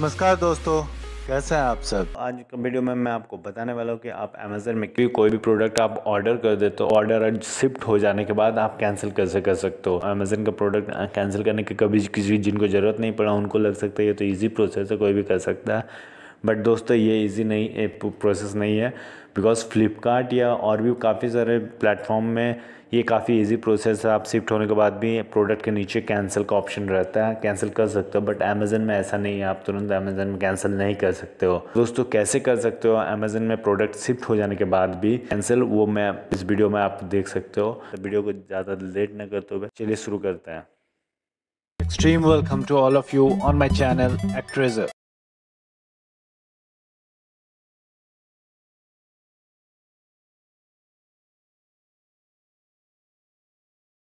नमस्कार दोस्तों कैसे हैं आप सब आज के वीडियो में मैं आपको बताने वाला हूँ कि आप अमेजन में भी कोई भी प्रोडक्ट आप ऑर्डर कर देते तो ऑर्डर शिफ्ट हो जाने के बाद आप कैंसिल कैसे कर सकते हो अमेजन का प्रोडक्ट कैंसिल करने की कभी किसी जिनको ज़रूरत नहीं पड़ा उनको लग सकता है ये तो ईजी प्रोसेस है कोई भी कर सकता है बट दोस्तों ये ईजी नहीं प्रोसेस नहीं है बिकॉज़ फ्लिपकार्ट या और भी काफ़ी सारे प्लेटफॉर्म में ये काफ़ी इजी प्रोसेस है आप शिफ्ट होने के बाद भी प्रोडक्ट के नीचे कैंसिल का ऑप्शन रहता है कैंसिल कर सकते हो बट अमेजन में ऐसा नहीं है आप तुरंत अमेजन में कैंसिल नहीं कर सकते हो दोस्तों कैसे कर सकते हो अमेजन में प्रोडक्ट शिफ्ट हो जाने के बाद भी कैंसिल वो मैं इस वीडियो में आप देख सकते हो तो वीडियो को ज़्यादा लेट ना करते हुए चलिए शुरू करते हैं extreme welcome to all of you on my channel एक्ट्रेजर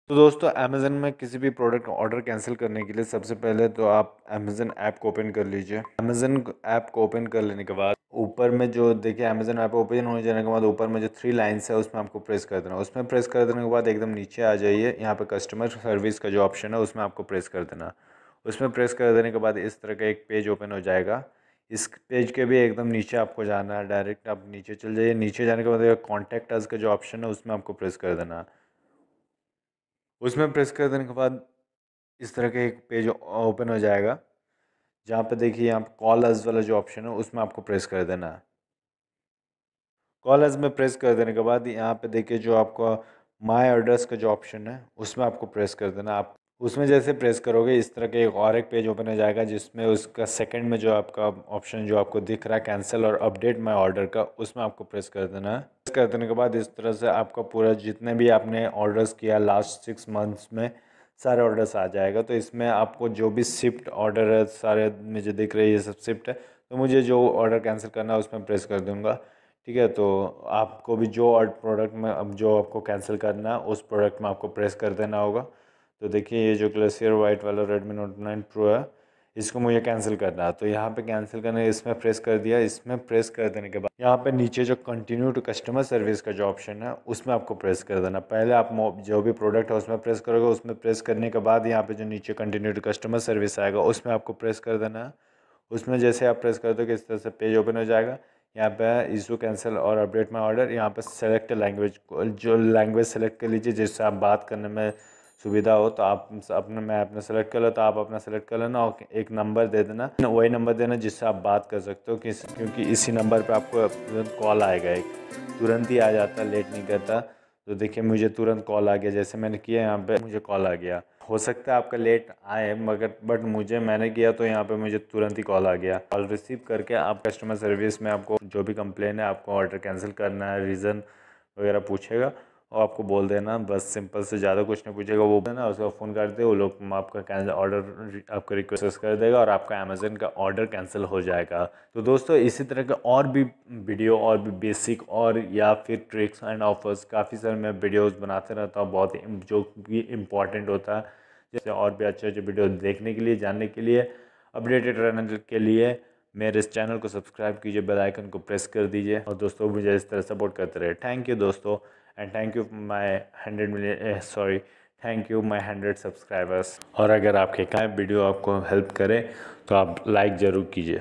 तो दोस्तों अमेज़न में किसी भी प्रोडक्ट ऑर्डर कैंसिल करने के लिए सबसे पहले तो आप अमेज़न ऐप को ओपन कर लीजिए अमेज़न ऐप को ओपन कर लेने के बाद ऊपर में जो देखिए अमेज़न ऐप ओपन हो जाने के बाद ऊपर में जो थ्री लाइन्स है उसमें आपको प्रेस कर देना उसमें प्रेस कर देने के बाद एकदम नीचे आ जाइए यहाँ पर कस्टमर सर्विस का जो ऑप्शन है उसमें आपको प्रेस कर देना उसमें प्रेस कर देने के बाद इस तरह का एक पेज ओपन हो जाएगा इस पेज के भी एकदम नीचे आपको जाना है डायरेक्ट आप नीचे चल जाइए नीचे जाने के बाद कॉन्टैक्ट अस का जो ऑप्शन है उसमें आपको प्रेस कर देना उसमें प्रेस कर देने के बाद इस तरह का एक पेज ओपन हो जाएगा जहाँ पे देखिए यहाँ पर कॉल एज वाला जो ऑप्शन है उसमें आपको प्रेस कर देना है कॉल एज में प्रेस कर देने के बाद यहाँ पे देखिए जो आपका माय एड्रेस का जो ऑप्शन है उसमें आपको प्रेस कर देना आप उसमें जैसे प्रेस करोगे इस तरह के एक और एक पेज ओपन हो जाएगा जिसमें उसका सेकंड में जो आपका ऑप्शन जो आपको दिख रहा है कैंसिल और अपडेट माय ऑर्डर का उसमें आपको प्रेस कर देना है प्रेस कर देने के बाद इस तरह से आपका पूरा जितने भी आपने ऑर्डर्स किया लास्ट सिक्स मंथ्स में सारे ऑर्डर्स आ जाएगा तो इसमें आपको जो भी शिफ्ट ऑर्डर है सारे मुझे दिख रही है ये सब शिफ्ट है तो मुझे जो ऑर्डर कैंसिल करना है उसमें प्रेस कर दूँगा ठीक है तो आपको भी जो प्रोडक्ट में अब जो आपको कैंसिल करना है उस प्रोडक्ट में आपको प्रेस कर देना होगा तो देखिए ये जो ग्लेशियर वाइट वाला रेडमी नोट नाइन प्रो है इसको मुझे कैंसिल करना है तो यहाँ पे कैंसिल करने इसमें प्रेस कर दिया इसमें प्रेस कर देने के बाद यहाँ पे नीचे जो कंटिन्यू टू कस्टमर सर्विस का जो ऑप्शन है उसमें आपको प्रेस कर देना पहले आप जो भी प्रोडक्ट है उसमें प्रेस करोगे उसमें प्रेस करने के बाद यहाँ पे जो नीचे कंटिन्यू टू कस्टमर सर्विस आएगा उसमें आपको प्रेस कर देना है उसमें जैसे आप प्रेस कर दो इस तरह से पेज ओपन हो जाएगा यहाँ पे इशू कैंसिल और अपडेट माई ऑर्डर यहाँ पर सेलेक्ट लैंग्वेज जो लैंग्वेज सेलेक्ट कर लीजिए जिससे आप बात करने में सुविधा हो तो आप अपना मैं अपना सेलेक्ट कर लो तो आप अपना सेलेक्ट कर लेना और एक नंबर दे देना वही नंबर देना जिससे आप बात कर सकते हो कि क्योंकि इसी नंबर पे आपको तुरंत कॉल आएगा एक तुरंत ही आ जाता लेट नहीं करता तो देखिए मुझे तुरंत कॉल आ गया जैसे मैंने किया यहाँ पर मुझे कॉल आ गया हो सकता है आपका लेट आए मगर बट मुझे मैंने किया तो यहाँ पे मुझे तुरंत ही कॉल आ गया कॉल रिसीव करके आप कस्टमर सर्विस में आपको जो भी कंप्लेन है आपको ऑर्डर कैंसिल करना है रीज़न वगैरह पूछेगा और आपको बोल देना बस सिंपल से ज़्यादा कुछ नहीं पूछेगा वो देना उसका फ़ोन करते वो लोग आपका कैंसिल ऑर्डर आपका रिक्वेस्ट कर देगा और आपका अमेज़न का ऑर्डर कैंसिल हो जाएगा तो दोस्तों इसी तरह के और भी वीडियो और भी बेसिक और या फिर ट्रिक्स एंड ऑफर्स काफ़ी सारे मैं वीडियोज़ बनाते रहता हूँ बहुत जो कि इम्पॉर्टेंट होता है जैसे और भी अच्छे अच्छे वीडियो देखने के लिए जानने के लिए अपडेटेड रहने के लिए मेरे इस चैनल को सब्सक्राइब कीजिए बेल आइकन को प्रेस कर दीजिए और दोस्तों मुझे इस तरह सपोर्ट करते रहे थैंक यू दोस्तों and thank you my hundred million sorry thank you my hundred subscribers और अगर आपके कहा वीडियो आपको हेल्प करे तो आप लाइक ज़रूर कीजिए